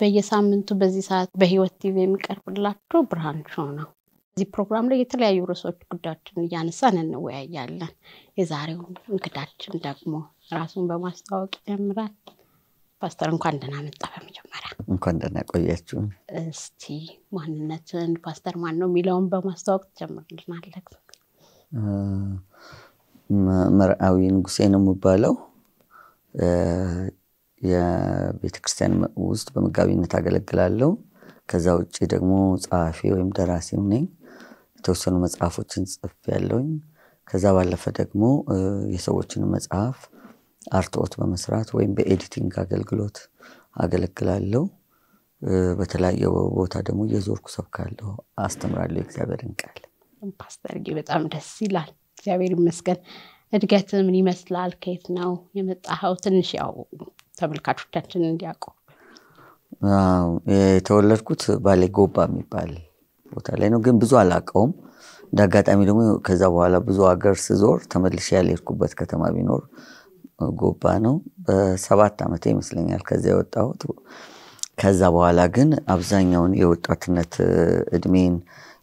በየሳምንቱ በዚህ ሰዓት በህይወት ቲቪ የሚቀርብላችሁ ብርሃን ሾው ነው። እዚህ ፕሮግራም ላይ የተለያዩ ርዕሶች ጉዳዮችን እያነሳን እንወያያለን። የዛሬው እንግዳችን ደግሞ ራሱን በማስታወቅ ጀምራል። ፓስተር እንኳን ደህና መጣ። በመጀመሪያ እንኳን ደህና ቆያችሁ። እስቲ ማንነትን ፓስተር ማን ነው የሚለውን በማስታወቅ ትጀምርልናለህ? መርአዊ ንጉሴ ነው የሚባለው የቤተ ክርስቲያን ውስጥ በመጋቢነት አገለግላለሁ። ከዛ ውጭ ደግሞ ጸሐፊ ወይም ደራሲም ነኝ። የተወሰኑ መጽሐፎችን ጽፍ ያለውኝ። ከዛ ባለፈ ደግሞ የሰዎችን መጽሐፍ አርትኦት በመስራት ወይም በኤዲቲንግ አገልግሎት አገለግላለሁ። በተለያየ ቦታ ደግሞ የዞርኩ ሰብካለሁ፣ አስተምራለሁ የእግዚአብሔርን ቃል። ፓስተር በጣም ደስ ይላል። እግዚአብሔር ይመስገን። እድገት ምን ይመስላል? ከየት ነው የመጣኸው? ትንሽ ያው ተመልካቾቻችን እንዲያውቁ። የተወለድኩት ባሌ ጎባ የሚባል ቦታ ላይ ነው፣ ግን ብዙ አላውቀውም። እንደ አጋጣሚ ደግሞ ከዛ በኋላ ብዙ ሀገር ስዞር ተመልሽ ያልሄድኩበት ከተማ ቢኖር ጎባ ነው። በሰባት ዓመቴ ይመስለኛል ከዛ የወጣሁት። ከዛ በኋላ ግን አብዛኛውን የወጣትነት እድሜን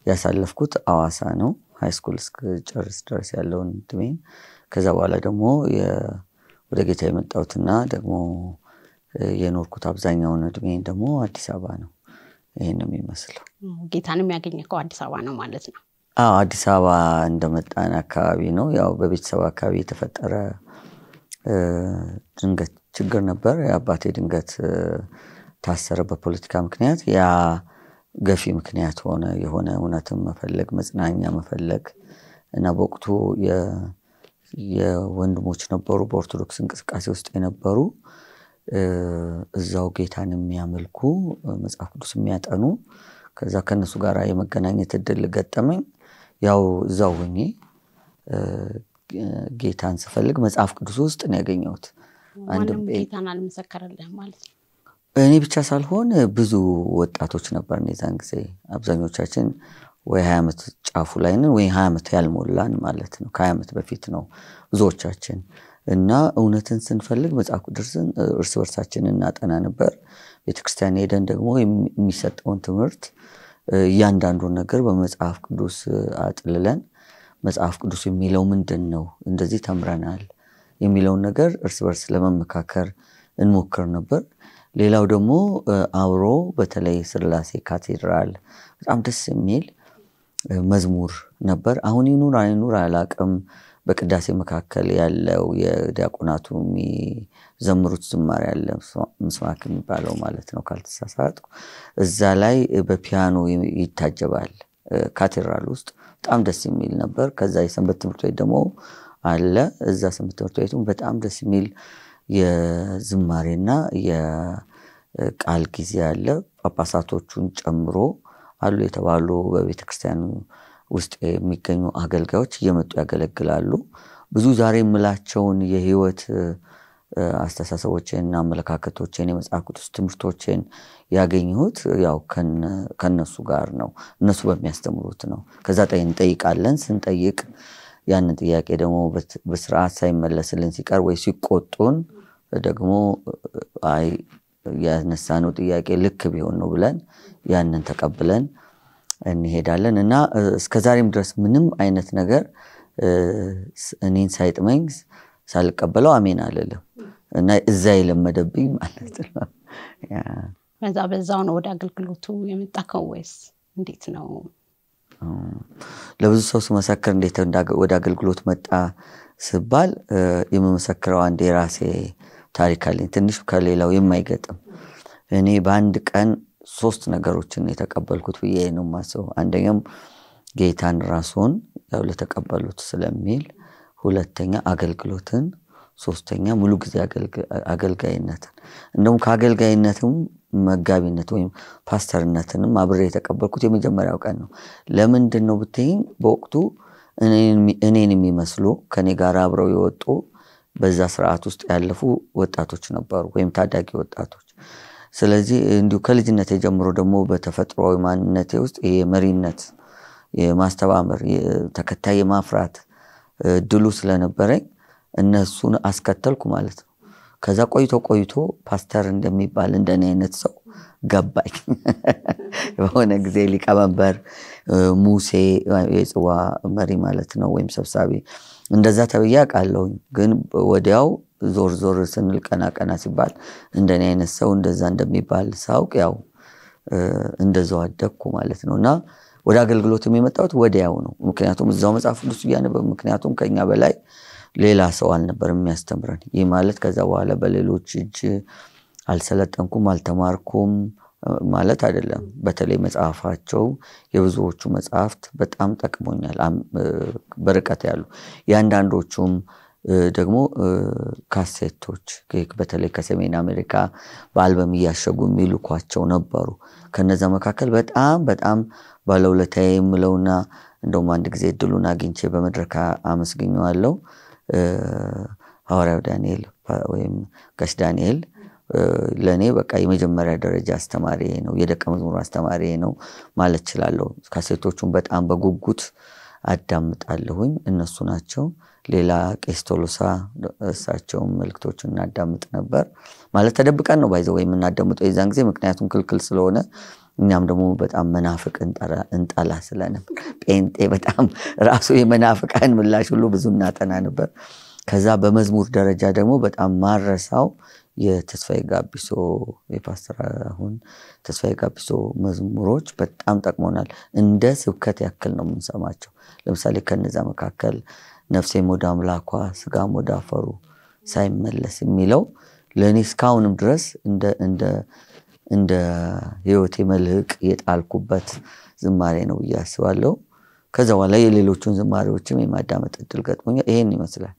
ያሳለፍኩት አዋሳ ነው፣ ሃይስኩል እስክጨርስ ድረስ ያለውን እድሜን። ከዛ በኋላ ደግሞ ወደ ጌታ የመጣሁትና ደግሞ የኖርኩት አብዛኛውን እድሜ ደግሞ አዲስ አበባ ነው። ይህን ነው የሚመስለው። ጌታንም ያገኘከው አዲስ አበባ ነው ማለት ነው? አዎ አዲስ አበባ እንደመጣን አካባቢ ነው። ያው በቤተሰብ አካባቢ የተፈጠረ ድንገት ችግር ነበር። የአባቴ ድንገት ታሰረ በፖለቲካ ምክንያት። ያ ገፊ ምክንያት ሆነ። የሆነ እውነትን መፈለግ መጽናኛ መፈለግ እና በወቅቱ የወንድሞች ነበሩ በኦርቶዶክስ እንቅስቃሴ ውስጥ የነበሩ እዛው ጌታን የሚያመልኩ መጽሐፍ ቅዱስ የሚያጠኑ ከዛ ከነሱ ጋር የመገናኘት እድል ገጠመኝ። ያው እዛው ሆኜ ጌታን ስፈልግ መጽሐፍ ቅዱስ ውስጥ ነው ያገኘሁት። ጌታን አልመሰከረልህ ማለት ነው። እኔ ብቻ ሳልሆን ብዙ ወጣቶች ነበር የዛን ጊዜ አብዛኞቻችን ወይ ሀያ ዓመት ጫፉ ላይ ነን ወይ ሀያ ዓመት ያልሞላን ማለት ነው። ከሀያ ዓመት በፊት ነው ብዙዎቻችን እና እውነትን ስንፈልግ መጽሐፍ ቅዱስን እርስ በርሳችን እናጠና ነበር። ቤተክርስቲያን ሄደን ደግሞ የሚሰጠውን ትምህርት እያንዳንዱን ነገር በመጽሐፍ ቅዱስ አጥልለን መጽሐፍ ቅዱስ የሚለው ምንድን ነው፣ እንደዚህ ተምረናል የሚለውን ነገር እርስ በርስ ለመመካከር እንሞክር ነበር። ሌላው ደግሞ አብሮ በተለይ ስላሴ ካቴድራል በጣም ደስ የሚል መዝሙር ነበር። አሁን ይኑር አይኑር አላቅም። በቅዳሴ መካከል ያለው የዲያቆናቱ የሚዘምሩት ዝማሬ ያለ ምስማክ የሚባለው ማለት ነው ካልተሳሳትኩ፣ እዛ ላይ በፒያኖ ይታጀባል። ካቴድራል ውስጥ በጣም ደስ የሚል ነበር። ከዛ የሰንበት ትምህርት ቤት ደግሞ አለ። እዛ ሰንበት ትምህርት ቤቱ በጣም ደስ የሚል የዝማሬና የቃል ጊዜ አለ። ጳጳሳቶቹን ጨምሮ አሉ የተባሉ በቤተ ክርስቲያኑ ውስጥ የሚገኙ አገልጋዮች እየመጡ ያገለግላሉ። ብዙ ዛሬ የምላቸውን የህይወት አስተሳሰቦችን፣ አመለካከቶችን የመጽሐፍ ቅዱስ ትምህርቶችን ያገኘሁት ያው ከነሱ ጋር ነው። እነሱ በሚያስተምሩት ነው። ከዛ እንጠይቃለን። ስንጠይቅ ያንን ጥያቄ ደግሞ በስርዓት ሳይመለስልን ሲቀር ወይ ሲቆጡን ደግሞ አይ ያነሳነው ጥያቄ ልክ ቢሆን ነው ብለን ያንን ተቀብለን እንሄዳለን እና እስከዛሬም ድረስ ምንም አይነት ነገር እኔን ሳይጥመኝ ሳልቀበለው አሜን አልልም እና እዛ የለመደብኝ ማለት ነው። በዛ በዛው ነው ወደ አገልግሎቱ የመጣከው ወይስ እንዴት ነው? ለብዙ ሰው ስመሰክር እንዴት ወደ አገልግሎት መጣ ስባል የምመሰክረው አንድ የራሴ ታሪክ አለኝ። ትንሽ ከሌላው የማይገጥም እኔ በአንድ ቀን ሶስት ነገሮችን የተቀበልኩት ብዬ ነው የማስበው። አንደኛም ጌታን ራሱን ያው ለተቀበሉት ስለሚል፣ ሁለተኛ አገልግሎትን፣ ሶስተኛ ሙሉ ጊዜ አገልጋይነትን። እንደውም ከአገልጋይነትም መጋቢነት ወይም ፓስተርነትንም አብሬ የተቀበልኩት የመጀመሪያው ቀን ነው። ለምንድን ነው ብትይኝ፣ በወቅቱ እኔን የሚመስሉ ከኔ ጋር አብረው የወጡ በዛ ስርዓት ውስጥ ያለፉ ወጣቶች ነበሩ ወይም ታዳጊ ወጣቶች። ስለዚህ እንዲሁ ከልጅነት ጀምሮ ደግሞ በተፈጥሯዊ ማንነቴ ውስጥ ይሄ መሪነት፣ የማስተባበር፣ ተከታይ የማፍራት እድሉ ስለነበረኝ እነሱን አስከተልኩ ማለት ነው። ከዛ ቆይቶ ቆይቶ ፓስተር እንደሚባል እንደኔ አይነት ሰው ገባኝ። በሆነ ጊዜ ሊቀመንበር ሙሴ የጽዋ መሪ ማለት ነው ወይም ሰብሳቢ እንደዛ ተብዬ አውቃለሁኝ። ግን ወዲያው ዞር ዞር ስንል ቀና ቀና ሲባል እንደኔ አይነት ሰው እንደዛ እንደሚባል ሳውቅ ያው እንደዛው አደግኩ ማለት ነው እና ወደ አገልግሎት የመጣሁት ወዲያው ነው። ምክንያቱም እዛው መጽሐፍ ቅዱስ እያነበብ ምክንያቱም ከኛ በላይ ሌላ ሰው አልነበርም የሚያስተምረን። ይህ ማለት ከዛ በኋላ በሌሎች እጅ አልሰለጠንኩም፣ አልተማርኩም። ማለት አይደለም። በተለይ መጽሐፋቸው የብዙዎቹ መጽሐፍት በጣም ጠቅሞኛል። በርቀት ያሉ የአንዳንዶቹም ደግሞ ካሴቶች በተለይ ከሰሜን አሜሪካ በአልበም እያሸጉ የሚልኳቸው ነበሩ። ከነዛ መካከል በጣም በጣም ባለውለታ የምለውና እንደውም አንድ ጊዜ እድሉን አግኝቼ በመድረክ አመስግኘዋለው ሐዋርያው ዳንኤል ወይም ጋሽ ዳንኤል ለእኔ በቃ የመጀመሪያ ደረጃ አስተማሪ ነው፣ የደቀ መዝሙር አስተማሪ ነው ማለት ችላለሁ። ካሴቶቹን በጣም በጉጉት አዳምጣለሁኝ። እነሱ ናቸው። ሌላ ቄስ ቶሎሳ እሳቸውም እናዳምጥ ነበር። ማለት ተደብቀን ነው ባይዘ የምናዳምጠው የዛን ጊዜ ምክንያቱም ክልክል ስለሆነ እኛም ደግሞ በጣም መናፍቅ እንጠላ ስለነበር ጴንጤ በጣም ራሱ የመናፍቃን ምላሽ ሁሉ ብዙ እናጠና ነበር። ከዛ በመዝሙር ደረጃ ደግሞ በጣም ማረሳው የተስፋዬ ጋቢሶ የፓስተር አሁን ተስፋዬ ጋቢሶ መዝሙሮች በጣም ጠቅሞናል። እንደ ስብከት ያክል ነው የምንሰማቸው። ለምሳሌ ከነዛ መካከል ነፍሴ ወደ አምላኳ ስጋ ወደ አፈሩ ሳይመለስ የሚለው ለእኔ እስካሁንም ድረስ እንደ ህይወቴ መልህቅ የጣልኩበት ዝማሬ ነው ብዬ አስባለሁ። ከዛ በኋላ የሌሎቹን ዝማሬዎችም የማዳመጥ እድል ገጥሞኛል። ይሄን ይመስላል።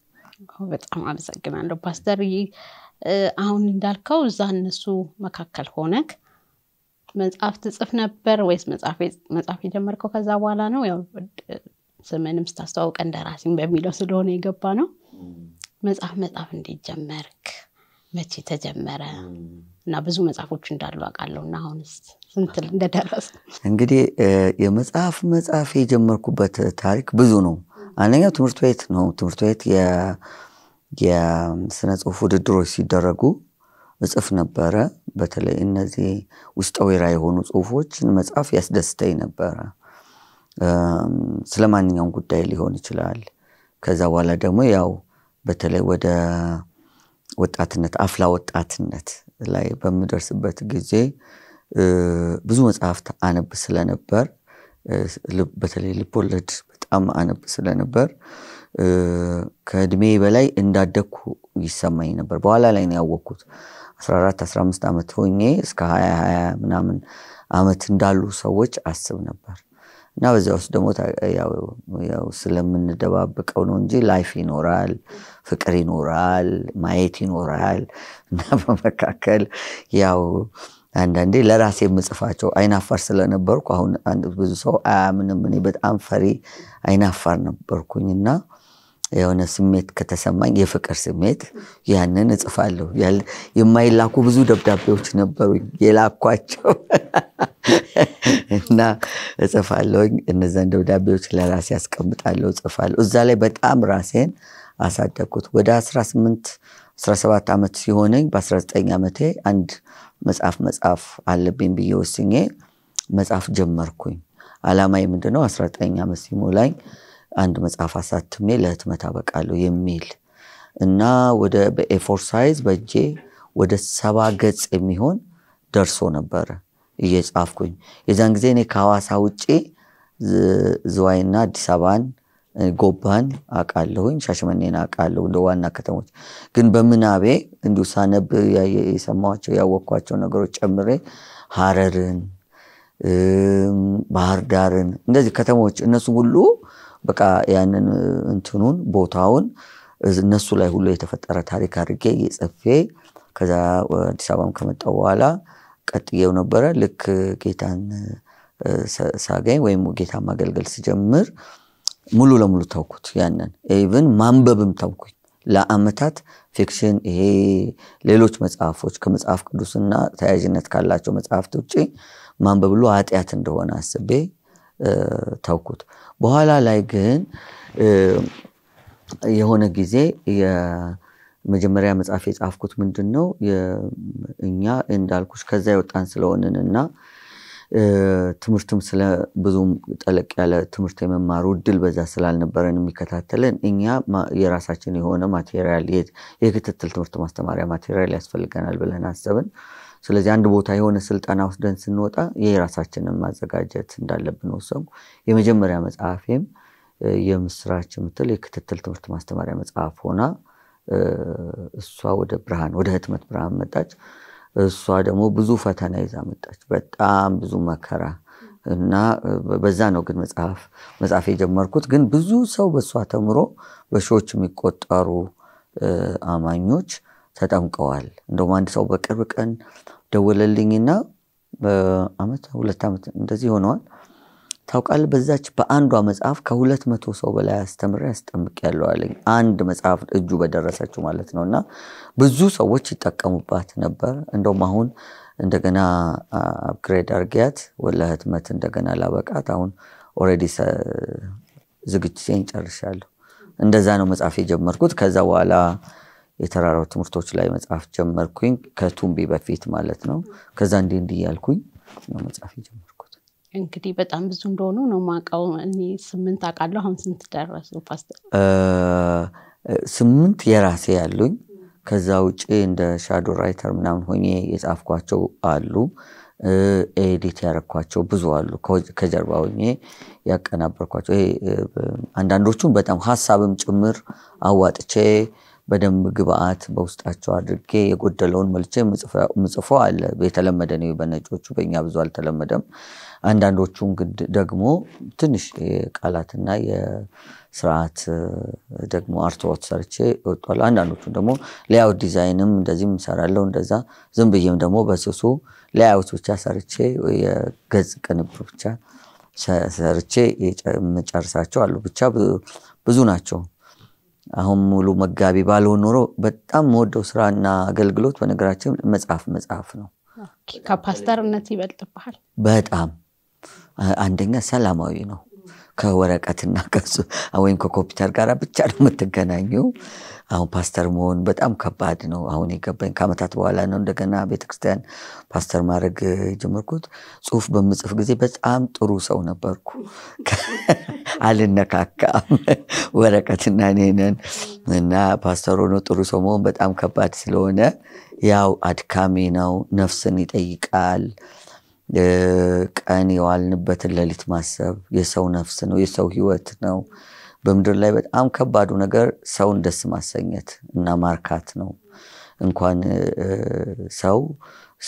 በጣም አመሰግናለሁ ፓስተር። አሁን እንዳልከው እዛ እነሱ መካከል ሆነክ መጽሐፍ ትጽፍ ነበር ወይስ መጽሐፍ የጀመርከው ከዛ በኋላ ነው? ስምንም ስታስተዋውቀ እንደራሲም በሚለው ስለሆነ የገባ ነው። መጽሐፍ መጽሐፍ እንዴት ጀመርክ? መቼ ተጀመረ? እና ብዙ መጽሐፎች እንዳሉ አውቃለሁ። እና አሁንስ ስንት እንደደረሰ እንግዲህ የመጽሐፍ መጽሐፍ የጀመርኩበት ታሪክ ብዙ ነው። አንደኛው ትምህርት ቤት ነው። ትምህርት ቤት የስነ ጽሁፍ ውድድሮች ሲደረጉ እጽፍ ነበረ። በተለይ እነዚህ ውስጠ ወይራ የሆኑ ጽሁፎችን መጽሐፍ ያስደስተኝ ነበረ። ስለ ማንኛውም ጉዳይ ሊሆን ይችላል። ከዛ በኋላ ደግሞ ያው በተለይ ወደ ወጣትነት አፍላ ወጣትነት ላይ በምደርስበት ጊዜ ብዙ መጽሐፍት አነብ ስለነበር በተለይ ልቦለድ በጣም አነብ ስለነበር ከእድሜ በላይ እንዳደግኩ ይሰማኝ ነበር። በኋላ ላይ ነው ያወቅኩት። 14 15 ዓመት ሆኜ እስከ 20 20 ምናምን ዓመት እንዳሉ ሰዎች አስብ ነበር እና በዚያ ውስጥ ደግሞ ስለምንደባብቀው ነው እንጂ ላይፍ ይኖራል፣ ፍቅር ይኖራል፣ ማየት ይኖራል እና በመካከል ያው አንዳንዴ ለራሴ የምጽፋቸው አይናፋር ስለነበርኩ አሁን ብዙ ሰው አያምንም። እኔ በጣም ፈሪ አይናፋር ነበርኩኝ እና የሆነ ስሜት ከተሰማኝ የፍቅር ስሜት ያንን እጽፋለሁ። የማይላኩ ብዙ ደብዳቤዎች ነበሩ የላኳቸው እና እጽፋለሁኝ። እነዛን ደብዳቤዎች ለራሴ ያስቀምጣለሁ፣ እጽፋለሁ። እዛ ላይ በጣም ራሴን አሳደግኩት። ወደ 18 17 ዓመት ሲሆነኝ በ19 ዓመቴ አንድ መጽሐፍ መጽሐፍ አለብኝ ብዬ ወስኜ መጽሐፍ ጀመርኩኝ። አላማዬ ምንድነው? 19 ዓመት ሲሞላኝ አንድ መጽሐፍ አሳትሜ ለህትመት አበቃለሁ የሚል እና ወደ በኤፎር ሳይዝ በእጄ ወደ ሰባ ገጽ የሚሆን ደርሶ ነበረ እየጻፍኩኝ የዛን ጊዜ እኔ ከሐዋሳ ውጭ ዝዋይና አዲስ አበባን ጎባን አቃለሁኝ ሻሸመኔን አውቃለሁ፣ እንደ ዋና ከተሞች ግን በምናቤ እንዲ ሳነብ የሰማቸው ያወቅኳቸው ነገሮች ጨምሬ ሀረርን፣ ባህር ዳርን እንደዚህ ከተሞች እነሱ ሁሉ በቃ ያንን እንትኑን ቦታውን እነሱ ላይ ሁሉ የተፈጠረ ታሪክ አድርጌ ጽፌ ከዛ አዲስ አበባም ከመጣው በኋላ ቀጥየው ነበረ ልክ ጌታን ሳገኝ ወይም ጌታን ማገልገል ስጀምር ሙሉ ለሙሉ ተውኩት። ያንን ኢቭን ማንበብም ተውኩኝ። ለአመታት ፊክሽን ይሄ ሌሎች መጽሐፎች ከመጽሐፍ ቅዱስና ተያያዥነት ካላቸው መጽሐፍት ውጭ ማንበብ ብሎ ኃጢአት እንደሆነ አስቤ ተውኩት። በኋላ ላይ ግን የሆነ ጊዜ የመጀመሪያ መጽሐፍ የጻፍኩት ምንድን ነው እኛ እንዳልኩች ከዛ የወጣን ስለሆንንና ትምህርትም ስለ ብዙም ጠለቅ ያለ ትምህርት የመማሩ እድል በዛ ስላልነበረን የሚከታተለን እኛ የራሳችን የሆነ ማቴሪያል የክትትል ትምህርት ማስተማሪያ ማቴሪያል ያስፈልገናል ብለን አሰብን። ስለዚህ አንድ ቦታ የሆነ ስልጠና ወስደን ስንወጣ የራሳችንን ማዘጋጀት እንዳለብን ወሰንኩ። የመጀመሪያ መጽሐፌም የምስራች የምትል የክትትል ትምህርት ማስተማሪያ መጽሐፍ ሆና እሷ ወደ ብርሃን ወደ ህትመት ብርሃን መጣች። እሷ ደግሞ ብዙ ፈተና ይዛ መጣች። በጣም ብዙ መከራ እና በዛ ነው ግን መጽሐፍ መጽሐፍ የጀመርኩት። ግን ብዙ ሰው በእሷ ተምሮ በሺዎች የሚቆጠሩ አማኞች ተጠምቀዋል። እንደውም አንድ ሰው በቅርብ ቀን ደወለልኝና በአመት ሁለት ዓመት እንደዚህ ሆነዋል ታውቃለ በዛች በአንዷ መጽሐፍ ከሁለት መቶ ሰው በላይ አስተምሬ ያስጠምቅ ያለው አለኝ። አንድ መጽሐፍ እጁ በደረሰችው ማለት ነው። እና ብዙ ሰዎች ይጠቀሙባት ነበር። እንደውም አሁን እንደገና አፕግሬድ አርጊያት ለህትመት እንደገና ላበቃት አሁን ኦልሬዲ ዝግጅቴን ጨርሻለሁ። እንደዛ ነው መጽሐፍ የጀመርኩት። ከዛ በኋላ የተራራው ትምህርቶች ላይ መጽሐፍ ጀመርኩኝ፣ ከቱምቢ በፊት ማለት ነው። ከዛ እንዲህ እንዲህ ያልኩኝ ነው መጽሐፍ የጀመርኩት። እንግዲህ በጣም ብዙ እንደሆኑ ነው ማውቀው። እኔ ስምንት አቃለሁ አሁን ስንት ደረሱ ፓስተር? ስምንት የራሴ ያሉኝ ከዛ ውጭ እንደ ሻዶ ራይተር ምናምን ሆኜ የጻፍኳቸው አሉ። ኤዲት ያረግኳቸው ብዙ አሉ። ከጀርባ ሆኜ ያቀናበርኳቸው አንዳንዶቹም በጣም ሀሳብም ጭምር አዋጥቼ በደንብ ግብአት በውስጣቸው አድርጌ የጎደለውን መልቼ ምጽፎ አለ። የተለመደ ነው በነጮቹ፣ በእኛ ብዙ አልተለመደም። አንዳንዶቹ እንግዲህ ደግሞ ትንሽ የቃላትና የስርዓት ደግሞ አርትዖት ሰርቼ ወጥቷል። አንዳንዶቹን ደግሞ ሌያውት ዲዛይንም እንደዚህም እሰራለሁ። እንደዛ ዝም ብዬም ደግሞ በስሱ ሌያውት ብቻ ሰርቼ የገጽ ቅንብ ብቻ ሰርቼ የምጨርሳቸው አሉ። ብቻ ብዙ ናቸው። አሁን ሙሉ መጋቢ ባልሆን ኖሮ በጣም የምወደው ስራና አገልግሎት በነገራችን መጽሐፍ መጽሐፍ ነው። ከፓስተርነት ይበልጥብሃል በጣም አንደኛ ሰላማዊ ነው። ከወረቀትና ወይም ከኮምፒውተር ጋር ብቻ ነው የምትገናኘው። አሁን ፓስተር መሆን በጣም ከባድ ነው። አሁን የገባኝ ከአመታት በኋላ ነው እንደገና ቤተክርስቲያን ፓስተር ማድረግ ጀመርኩት። ጽሁፍ በምጽፍ ጊዜ በጣም ጥሩ ሰው ነበርኩ። አልነካካም ወረቀትና እኔንን እና ፓስተር ሆኖ ጥሩ ሰው መሆን በጣም ከባድ ስለሆነ ያው አድካሚ ነው። ነፍስን ይጠይቃል። ቀን የዋልንበትን ሌሊት ማሰብ የሰው ነፍስ ነው፣ የሰው ህይወት ነው። በምድር ላይ በጣም ከባዱ ነገር ሰውን ደስ ማሰኘት እና ማርካት ነው። እንኳን ሰው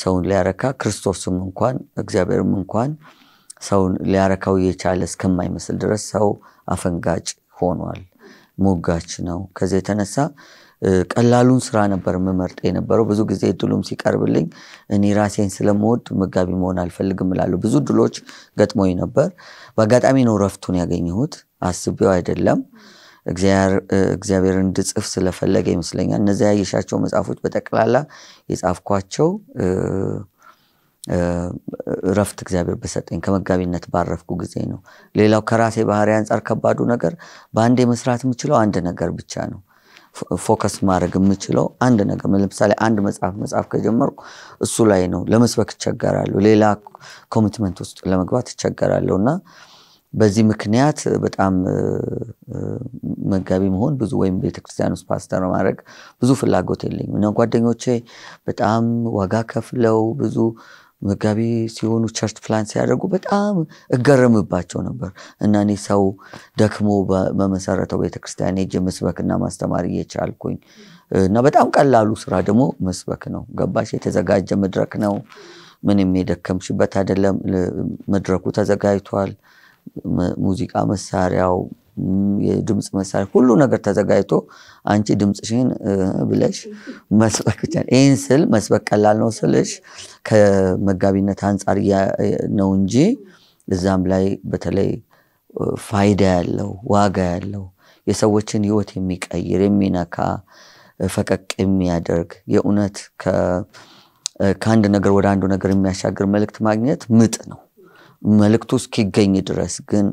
ሰውን ሊያረካ ክርስቶስም እንኳን እግዚአብሔርም እንኳን ሰውን ሊያረካው የቻለ እስከማይመስል ድረስ ሰው አፈንጋጭ ሆኗል፣ ሞጋች ነው። ከዚህ የተነሳ ቀላሉን ስራ ነበር የምመርጥ የነበረው። ብዙ ጊዜ እድሉም ሲቀርብልኝ እኔ ራሴን ስለምወድ መጋቢ መሆን አልፈልግም እላለሁ። ብዙ እድሎች ገጥሞኝ ነበር። በአጋጣሚ ነው ረፍቱን ያገኘሁት፣ አስቤው አይደለም። እግዚአብሔር እንድጽፍ ስለፈለገ ይመስለኛል። እነዚያ ያየሻቸው መጽሐፎች በጠቅላላ የጻፍኳቸው ረፍት እግዚአብሔር በሰጠኝ ከመጋቢነት ባረፍኩ ጊዜ ነው። ሌላው ከራሴ ባህሪ አንጻር ከባዱ ነገር በአንድ የመስራት የምችለው አንድ ነገር ብቻ ነው። ፎከስ ማድረግ የምችለው አንድ ነገር ለምሳሌ አንድ መጽሐፍ መጽሐፍ ከጀመርኩ እሱ ላይ ነው። ለመስበክ እቸገራለሁ፣ ሌላ ኮሚትመንት ውስጥ ለመግባት እቸገራለሁ እና በዚህ ምክንያት በጣም መጋቢ መሆን ብዙ ወይም ቤተክርስቲያን ውስጥ ፓስተር ማድረግ ብዙ ፍላጎት የለኝም እና ጓደኞቼ በጣም ዋጋ ከፍለው ብዙ መጋቢ ሲሆኑ ቸርች ፕላን ሲያደርጉ በጣም እገረምባቸው ነበር እና እኔ ሰው ደክሞ በመሰረተው ቤተክርስቲያን ሄጄ መስበክና ማስተማር እየቻልኩኝ እና በጣም ቀላሉ ስራ ደግሞ መስበክ ነው። ገባሽ? የተዘጋጀ መድረክ ነው። ምንም የደከምሽበት አይደለም። መድረኩ ተዘጋጅቷል። ሙዚቃ መሳሪያው፣ የድምፅ መሳሪያ፣ ሁሉ ነገር ተዘጋጅቶ አንቺ ድምፅሽን ብለሽ ይህን ስል መስበክ ቀላል ነው ስልሽ ከመጋቢነት አንጻር ነው እንጂ እዛም ላይ በተለይ ፋይዳ ያለው ዋጋ ያለው የሰዎችን ህይወት የሚቀይር የሚነካ ፈቀቅ የሚያደርግ የእውነት ከአንድ ነገር ወደ አንዱ ነገር የሚያሻግር መልእክት ማግኘት ምጥ ነው መልእክቱ እስኪገኝ ድረስ ግን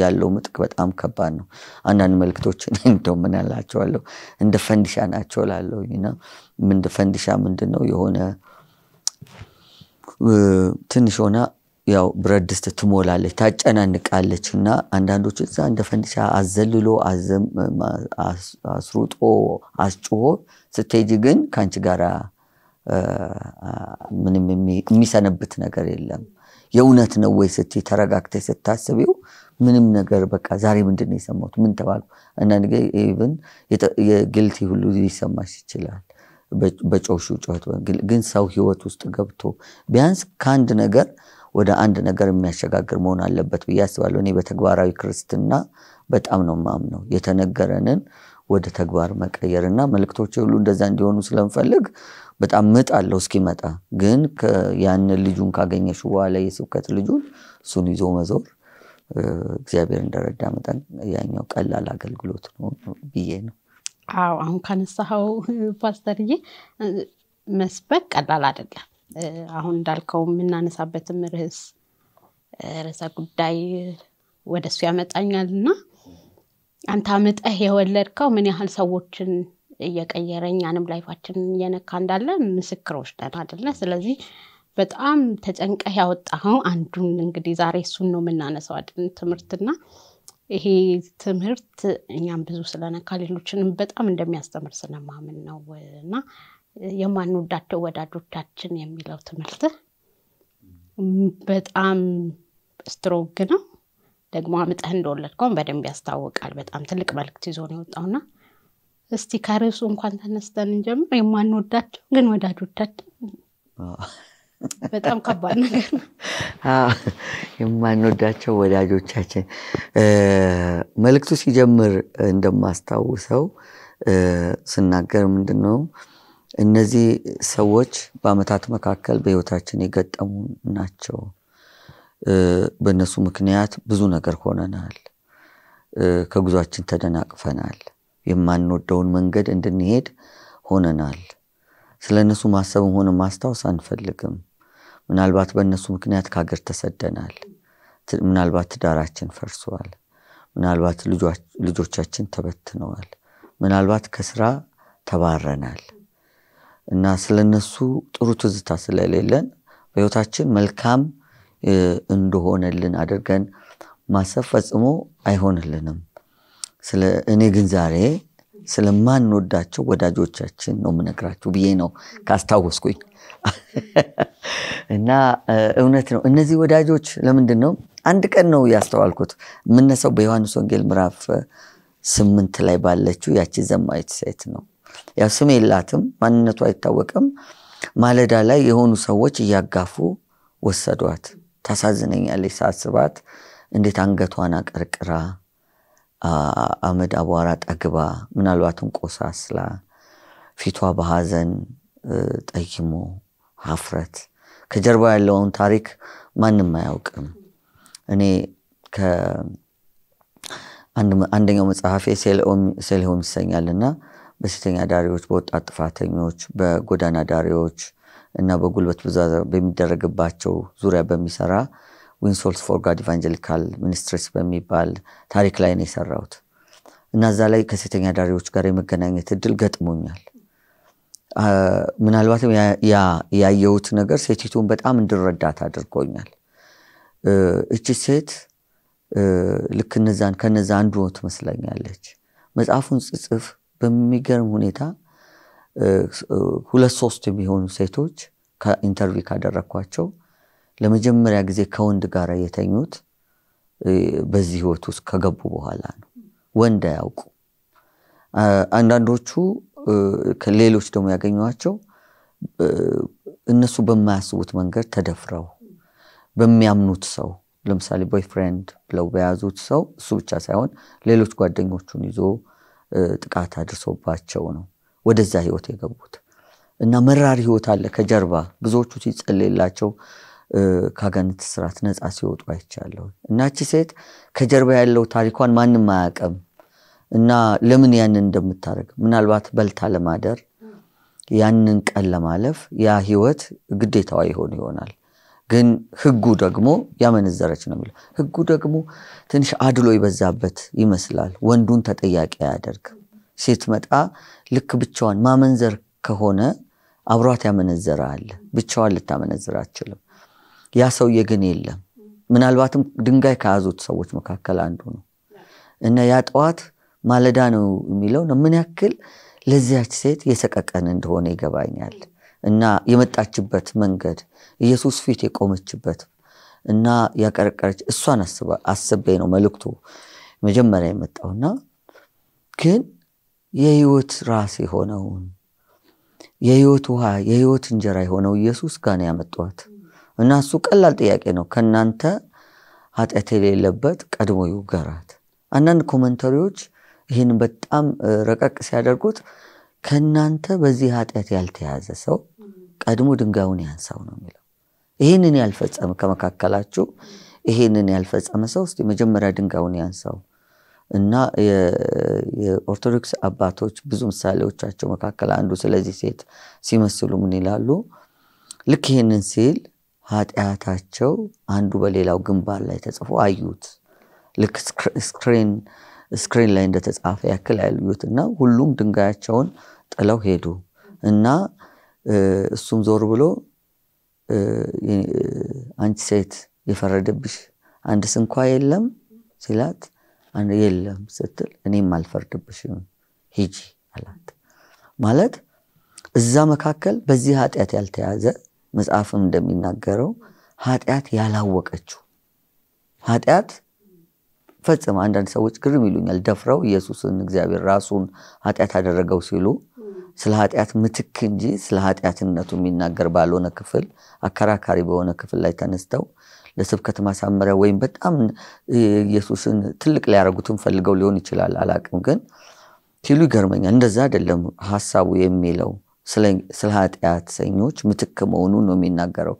ያለው ምጥቅ በጣም ከባድ ነው። አንዳንድ መልእክቶችን እንደው ምን ያላቸዋለሁ እንደ ፈንዲሻ ናቸው ላለው እና እንደ ፈንዲሻ ምንድን ነው የሆነ ትንሽ ሆና ያው ብረት ድስት ትሞላለች፣ ታጨናንቃለች እና አንዳንዶች እዛ እንደ ፈንዲሻ አዘልሎ አስሩጦ አስጭሆ ስትሄጂ ግን ከአንቺ ጋራ ምንም የሚሰነብት ነገር የለም። የእውነት ነው ወይ ስት ተረጋግተ ስታስቢው ምንም ነገር በቃ ዛሬ ምንድን ነው የሰማሁት ምን ተባሉ። አንዳንድ ጊዜ ኢቭን የግልቲ ሁሉ ሊሰማሽ ይችላል። በጮሹ ጩኸት ግን ሰው ህይወት ውስጥ ገብቶ ቢያንስ ከአንድ ነገር ወደ አንድ ነገር የሚያሸጋግር መሆን አለበት ብዬ አስባለሁ። እኔ በተግባራዊ ክርስትና በጣም ነው ማምነው የተነገረንን ወደ ተግባር መቀየር እና መልእክቶች ሁሉ እንደዛ እንዲሆኑ ስለምፈልግ በጣም ምጥ አለው እስኪመጣ ግን ያን ልጁን ካገኘሽ በኋላ የስብከት ልጁን እሱን ይዞ መዞር እግዚአብሔር እንደረዳ መጠን ያኛው ቀላል አገልግሎት ነው ብዬ ነው። አዎ አሁን ካነሳኸው ፓስተርዬ መስበክ ቀላል አይደለም። አሁን እንዳልከው የምናነሳበትም ርዕስ ርዕሰ ጉዳይ ወደሱ ያመጣኛል እና አንተ አምጠህ የወለድከው ምን ያህል ሰዎችን እየቀየረ እኛንም ላይፋችንን እየነካ እንዳለ ምስክሮች ነን አደለ ስለዚህ በጣም ተጨንቀህ ያወጣኸው አንዱን እንግዲህ ዛሬ እሱን ነው የምናነሳው አይደል? ትምህርትና ይሄ ትምህርት እኛም ብዙ ስለነካ ሌሎችንም በጣም እንደሚያስተምር ስለማምን ነው እና የማንወዳቸው ወዳጆቻችን የሚለው ትምህርት በጣም ስትሮግ ነው። ደግሞ አምጠህ እንደወለድከውን በደንብ ያስታውቃል። በጣም ትልቅ መልክት ይዞ ነው የወጣውና እስቲ ከርዕሱ እንኳን ተነስተን እንጀምር። የማንወዳቸው ግን ወዳጆቻችን በጣም ከባድ ነገር ነው። የማንወዳቸው ወዳጆቻችን መልእክቱ ሲጀምር እንደማስታውሰው ስናገር ምንድን ነው እነዚህ ሰዎች በአመታት መካከል በህይወታችን የገጠሙ ናቸው። በእነሱ ምክንያት ብዙ ነገር ሆነናል። ከጉዟችን ተደናቅፈናል። የማንወደውን መንገድ እንድንሄድ ሆነናል። ስለ እነሱ ማሰብም ሆነ ማስታወስ አንፈልግም። ምናልባት በእነሱ ምክንያት ከሀገር ተሰደናል። ምናልባት ትዳራችን ፈርሰዋል ምናልባት ልጆቻችን ተበትነዋል። ምናልባት ከስራ ተባረናል እና ስለ እነሱ ጥሩ ትዝታ ስለሌለን በህይወታችን መልካም እንደሆነልን አድርገን ማሰብ ፈጽሞ አይሆንልንም። ስለ እኔ ግን ዛሬ ስለማንወዳቸው ወዳጆቻችን ነው የምነግራችሁ ብዬ ነው ካስታወስኩኝ። እና እውነት ነው እነዚህ ወዳጆች ለምንድን ነው አንድ ቀን ነው ያስተዋልኩት። የምነሳው በዮሐንስ ወንጌል ምዕራፍ ስምንት ላይ ባለችው ያቺ ዘማዊት ሴት ነው። ያው ስም የላትም፣ ማንነቱ አይታወቅም። ማለዳ ላይ የሆኑ ሰዎች እያጋፉ ወሰዷት። ታሳዝነኛለች ሳስባት እንዴት አንገቷን አቀርቅራ አመድ አቧራ ጠግባ ምናልባትም ቆሳስላ ፊቷ በሀዘን ጠይሞ ሀፍረት ከጀርባ ያለውን ታሪክ ማንም አያውቅም እኔ አንደኛው መጽሐፌ ሴልሆም ይሰኛል እና በሴተኛ ዳሪዎች በወጣት ጥፋተኞች በጎዳና ዳሪዎች እና በጉልበት ብዛ በሚደረግባቸው ዙሪያ በሚሰራ ዊንሶልስ ፎር ጋድ ኢቫንጀሊካል ሚኒስትሪስ በሚባል ታሪክ ላይ ነው የሰራሁት እና እዛ ላይ ከሴተኛ ዳሪዎች ጋር የመገናኘት እድል ገጥሞኛል። ምናልባትም ያየሁት ነገር ሴቲቱን በጣም እንድረዳት አድርጎኛል። እቺ ሴት ልክ እነዛን ከነዛ አንዱ ትመስለኛለች። መጽሐፉን ጽጽፍ በሚገርም ሁኔታ ሁለት ሶስት የሚሆኑ ሴቶች ኢንተርቪው ካደረግኳቸው ለመጀመሪያ ጊዜ ከወንድ ጋር የተኙት በዚህ ህይወት ውስጥ ከገቡ በኋላ ነው። ወንድ አያውቁ። አንዳንዶቹ ሌሎች ደግሞ ያገኟቸው እነሱ በማያስቡት መንገድ ተደፍረው በሚያምኑት ሰው ለምሳሌ ቦይፍሬንድ ብለው በያዙት ሰው እሱ ብቻ ሳይሆን ሌሎች ጓደኞቹን ይዞ ጥቃት አድርሶባቸው ነው። ወደዛ ህይወት የገቡት እና መራር ህይወት አለ ከጀርባ ብዙዎቹ ሲጸልላቸው ከአጋንንት ስርዓት ነፃ ሲወጡ አይቻለሁ እና እቺ ሴት ከጀርባ ያለው ታሪኳን ማንም አያውቅም እና ለምን ያንን እንደምታደርግ ምናልባት በልታ ለማደር ያንን ቀን ለማለፍ ያ ህይወት ግዴታዋ ይሆን ይሆናል ግን ህጉ ደግሞ ያመነዘረች ነው የሚለው ህጉ ደግሞ ትንሽ አድሎ ይበዛበት ይመስላል ወንዱን ተጠያቂ አያደርግ? ስትመጣ ልክ ብቻዋን ማመንዘር ከሆነ አብሯት ያመነዘራል። ብቻዋን ልታመነዝር አትችልም። ያ ሰውዬ ግን የለም። ምናልባትም ድንጋይ ከያዙት ሰዎች መካከል አንዱ ነው እና ያ ጠዋት ማለዳ ነው የሚለው ነው። ምን ያክል ለዚያች ሴት የሰቀቀን እንደሆነ ይገባኛል። እና የመጣችበት መንገድ ኢየሱስ ፊት የቆመችበት እና ያቀረቀረች እሷን አስቤ ነው መልእክቱ መጀመሪያ የመጣውና ግን የህይወት ራስ የሆነውን የህይወት ውሃ የህይወት እንጀራ የሆነው ኢየሱስ ጋር ያመጧት እና እሱ ቀላል ጥያቄ ነው። ከእናንተ ኃጢአት የሌለበት ቀድሞ ይውገራት። አንዳንድ ኮመንተሪዎች ይህን በጣም ረቀቅ ሲያደርጉት ከእናንተ በዚህ ኃጢአት ያልተያዘ ሰው ቀድሞ ድንጋዩን ያንሳው ነው የሚለው። ይህንን ያልፈጸመ ከመካከላችሁ ይህንን ያልፈጸመ ሰው ስ መጀመሪያ ድንጋዩን ያንሳው እና የኦርቶዶክስ አባቶች ብዙ ምሳሌዎቻቸው መካከል አንዱ ስለዚህ ሴት ሲመስሉ ምን ይላሉ? ልክ ይህንን ሲል ኃጢአታቸው አንዱ በሌላው ግንባር ላይ ተጽፎ አዩት። ልክ ስክሪን ላይ እንደተጻፈ ያክል ያዩት እና ሁሉም ድንጋያቸውን ጥለው ሄዱ እና እሱም ዞር ብሎ አንቺ ሴት የፈረደብሽ አንድ ስንኳ የለም ሲላት የለም ስትል እኔም አልፈርድብሽም ሂጂ አላት። ማለት እዛ መካከል በዚህ ኃጢአት ያልተያዘ መጽሐፍም እንደሚናገረው ኃጢአት ያላወቀችው ኃጢአት ፈጽመ አንዳንድ ሰዎች ግርም ይሉኛል። ደፍረው ኢየሱስን እግዚአብሔር ራሱን ኃጢአት አደረገው ሲሉ ስለ ኃጢአት ምትክ እንጂ ስለ ኃጢአትነቱ የሚናገር ባልሆነ ክፍል አከራካሪ በሆነ ክፍል ላይ ተነስተው ለስብከት ማሳመሪያ ወይም በጣም ኢየሱስን ትልቅ ሊያደረጉትም ፈልገው ሊሆን ይችላል አላቅም ግን ሲሉ ይገርመኛል እንደዛ አይደለም ሀሳቡ የሚለው ስለ ሰኞች ምትክ መሆኑን ነው የሚናገረው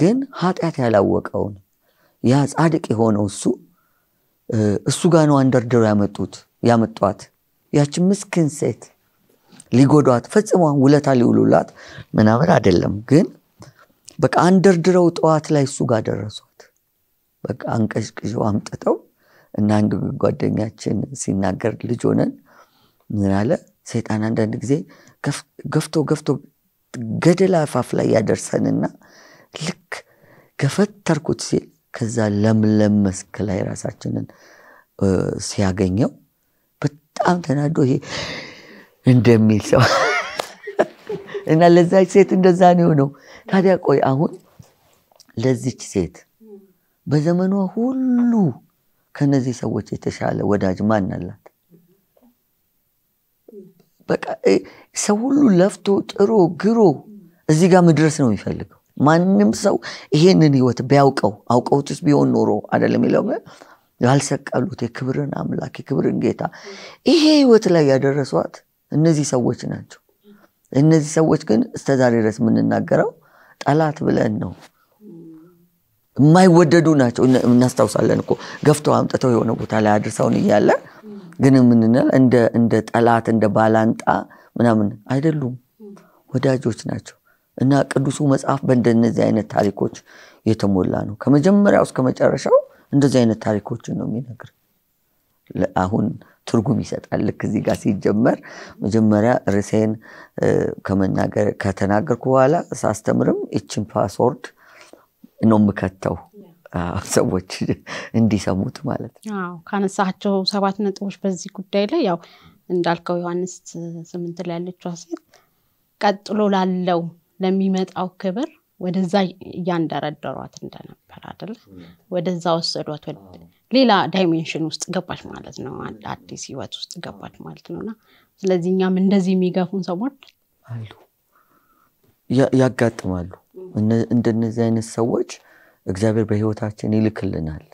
ግን ኃጢአት ያላወቀውን ያ ጻድቅ የሆነው እሱ እሱ ጋር ነው አንደርድሮ ያመጡት ያመጧት ያችን ምስኪን ሴት ሊጎዷት ፈጽሟ ውለታ ሊውሉላት ምናምን አይደለም ግን በቃ አንደርድረው ጠዋት ላይ እሱ ጋር ደረሱ በቃ አንቀዥቅዥው አምጥተው እና አንድ ጓደኛችን ሲናገር ልጅ ሆነን ምን አለ ሰይጣን አንዳንድ ጊዜ ገፍቶ ገፍቶ ገደል አፋፍ ላይ ያደርሰንና ልክ ገፈተርኩት ሲል ከዛ ለምለም መስክ ላይ ራሳችንን ሲያገኘው በጣም ተናዶ ይሄ እንደሚል ሰው እና ለዛች ሴት እንደዛ ነው የሆነው። ታዲያ ቆይ አሁን ለዚች ሴት በዘመኗ ሁሉ ከነዚህ ሰዎች የተሻለ ወዳጅ ማን አላት? በቃ ሰው ሁሉ ለፍቶ ጥሮ ግሮ እዚህ ጋር መድረስ ነው የሚፈልገው። ማንም ሰው ይሄንን ህይወት ቢያውቀው አውቀውትስ ቢሆን ኖሮ አይደለም የሚለው ያልሰቀሉት የክብርን አምላክ የክብርን ጌታ ይሄ ህይወት ላይ ያደረሷት እነዚህ ሰዎች ናቸው። እነዚህ ሰዎች ግን እስከዛሬ ድረስ የምንናገረው ጠላት ብለን ነው። የማይወደዱ ናቸው። እናስታውሳለን እኮ ገፍተው አምጥተው የሆነ ቦታ ላይ አድርሰውን እያለ ግን ምንናል እንደ ጠላት እንደ ባላንጣ ምናምን አይደሉም፣ ወዳጆች ናቸው። እና ቅዱሱ መጽሐፍ በእንደነዚህ አይነት ታሪኮች የተሞላ ነው። ከመጀመሪያው እስከ መጨረሻው እንደዚህ አይነት ታሪኮችን ነው የሚነግር። አሁን ትርጉም ይሰጣል። ልክ እዚህ ጋር ሲጀመር መጀመሪያ ርዕሴን ከተናገርኩ በኋላ ሳስተምርም ይችን ፓስወርድ ነው የምከተው ሰዎች እንዲሰሙት ማለት ነው። ካነሳቸው ሰባት ነጥቦች በዚህ ጉዳይ ላይ ያው እንዳልከው ዮሐንስ ስምንት ላይ ያለችው ሴት ቀጥሎ ላለው ለሚመጣው ክብር ወደዛ እያንደረደሯት እንደነበር አደለ? ወደዛ ወሰዷት። ሌላ ዳይሜንሽን ውስጥ ገባች ማለት ነው። አዲስ ህይወት ውስጥ ገባች ማለት ነው። እና ስለዚህ እኛም እንደዚህ የሚገፉን ሰዎች አሉ፣ ያጋጥማሉ። እንደነዚህ አይነት ሰዎች እግዚአብሔር በህይወታችን ይልክልናል